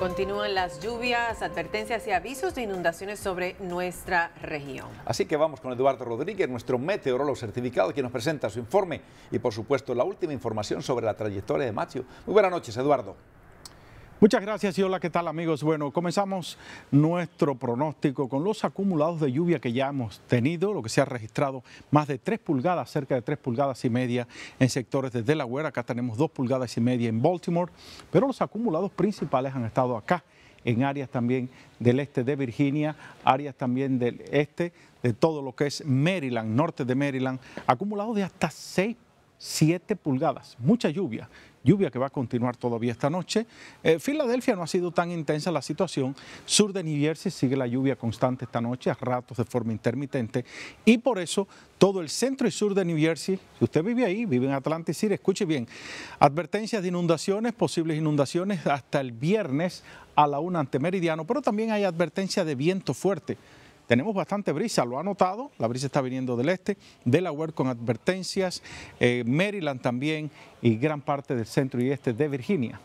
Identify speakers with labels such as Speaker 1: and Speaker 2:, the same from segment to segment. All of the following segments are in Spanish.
Speaker 1: Continúan las lluvias, advertencias y avisos de inundaciones sobre nuestra región.
Speaker 2: Así que vamos con Eduardo Rodríguez, nuestro meteorólogo certificado, que nos presenta su informe y, por supuesto, la última información sobre la trayectoria de Macio. Muy buenas noches, Eduardo.
Speaker 3: Muchas gracias y hola, ¿qué tal amigos? Bueno, comenzamos nuestro pronóstico con los acumulados de lluvia que ya hemos tenido, lo que se ha registrado más de 3 pulgadas, cerca de 3 pulgadas y media en sectores de Delaware, acá tenemos 2 pulgadas y media en Baltimore, pero los acumulados principales han estado acá, en áreas también del este de Virginia, áreas también del este de todo lo que es Maryland, norte de Maryland, acumulados de hasta 6 7 pulgadas, mucha lluvia, lluvia que va a continuar todavía esta noche. Eh, Filadelfia no ha sido tan intensa la situación, sur de New Jersey sigue la lluvia constante esta noche, a ratos de forma intermitente, y por eso todo el centro y sur de New Jersey, si usted vive ahí, vive en Atlantic City, escuche bien, advertencias de inundaciones, posibles inundaciones hasta el viernes a la una ante meridiano, pero también hay advertencia de viento fuerte tenemos bastante brisa, lo ha notado, la brisa está viniendo del este, Delaware con advertencias, eh, Maryland también y gran parte del centro y este de Virginia.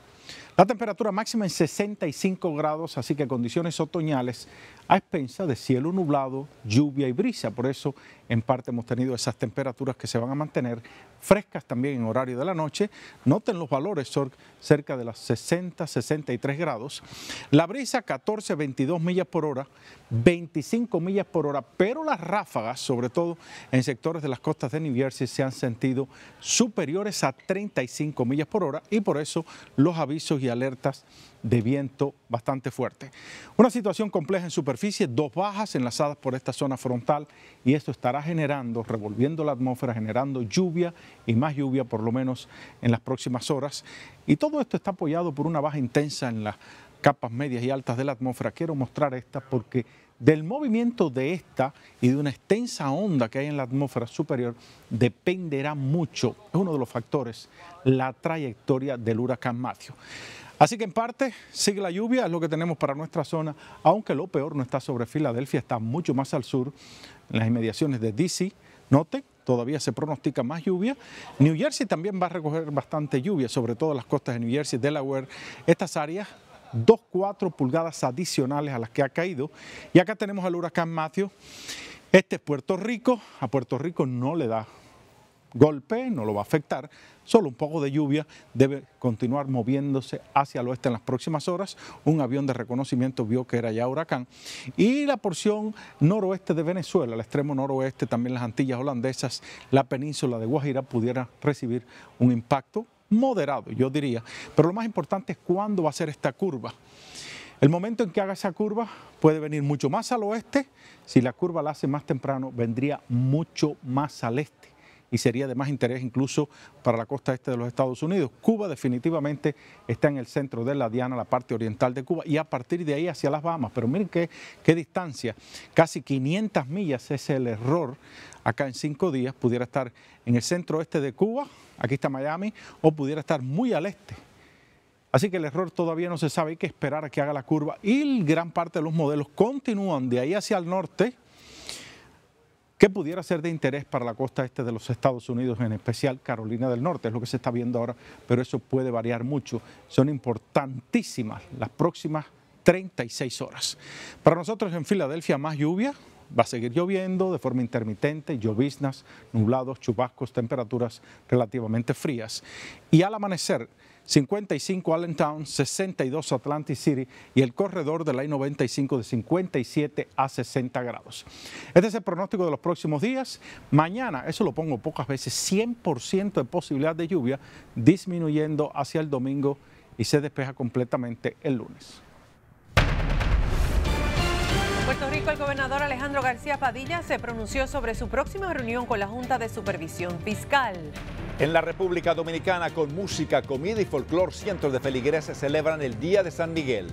Speaker 3: La temperatura máxima en 65 grados, así que condiciones otoñales a expensa de cielo nublado, lluvia y brisa. Por eso, en parte, hemos tenido esas temperaturas que se van a mantener frescas también en horario de la noche. Noten los valores, cerca de las 60, 63 grados. La brisa 14, 22 millas por hora, 25 millas por hora, pero las ráfagas, sobre todo en sectores de las costas de New Jersey, se han sentido superiores a 35 millas por hora y por eso los avisos y alertas de viento bastante fuerte. Una situación compleja en superficie, dos bajas enlazadas por esta zona frontal y esto estará generando, revolviendo la atmósfera, generando lluvia y más lluvia por lo menos en las próximas horas. Y todo esto está apoyado por una baja intensa en las capas medias y altas de la atmósfera. Quiero mostrar esta porque del movimiento de esta y de una extensa onda que hay en la atmósfera superior dependerá mucho, es uno de los factores, la trayectoria del huracán Matthew. Así que en parte sigue la lluvia, es lo que tenemos para nuestra zona, aunque lo peor no está sobre Filadelfia, está mucho más al sur, en las inmediaciones de DC. Noten, todavía se pronostica más lluvia. New Jersey también va a recoger bastante lluvia, sobre todo las costas de New Jersey, Delaware, estas áreas Dos, cuatro pulgadas adicionales a las que ha caído. Y acá tenemos al huracán Matthew. Este es Puerto Rico. A Puerto Rico no le da golpe, no lo va a afectar, solo un poco de lluvia debe continuar moviéndose hacia el oeste en las próximas horas. Un avión de reconocimiento vio que era ya huracán. Y la porción noroeste de Venezuela, el extremo noroeste, también las Antillas holandesas, la península de Guajira pudiera recibir un impacto moderado, yo diría. Pero lo más importante es cuándo va a ser esta curva. El momento en que haga esa curva puede venir mucho más al oeste, si la curva la hace más temprano, vendría mucho más al este y sería de más interés incluso para la costa este de los Estados Unidos. Cuba definitivamente está en el centro de la diana, la parte oriental de Cuba, y a partir de ahí hacia las Bahamas. Pero miren qué, qué distancia, casi 500 millas es el error. Acá en cinco días pudiera estar en el centro oeste de Cuba, aquí está Miami, o pudiera estar muy al este Así que el error todavía no se sabe, hay que esperar a que haga la curva y gran parte de los modelos continúan de ahí hacia el norte ¿Qué pudiera ser de interés para la costa este de los Estados Unidos, en especial Carolina del Norte, es lo que se está viendo ahora, pero eso puede variar mucho. Son importantísimas las próximas 36 horas. Para nosotros en Filadelfia, más lluvia, Va a seguir lloviendo de forma intermitente, lloviznas, nublados, chubascos, temperaturas relativamente frías. Y al amanecer, 55 Allentown, 62 Atlantic City y el corredor de la I-95 de 57 a 60 grados. Este es el pronóstico de los próximos días. Mañana, eso lo pongo pocas veces, 100% de posibilidad de lluvia, disminuyendo hacia el domingo y se despeja completamente el lunes.
Speaker 1: Puerto Rico, el gobernador Alejandro García Padilla se pronunció sobre su próxima reunión con la Junta de Supervisión Fiscal.
Speaker 2: En la República Dominicana, con música, comida y folclor, cientos de feligreses celebran el Día de San Miguel.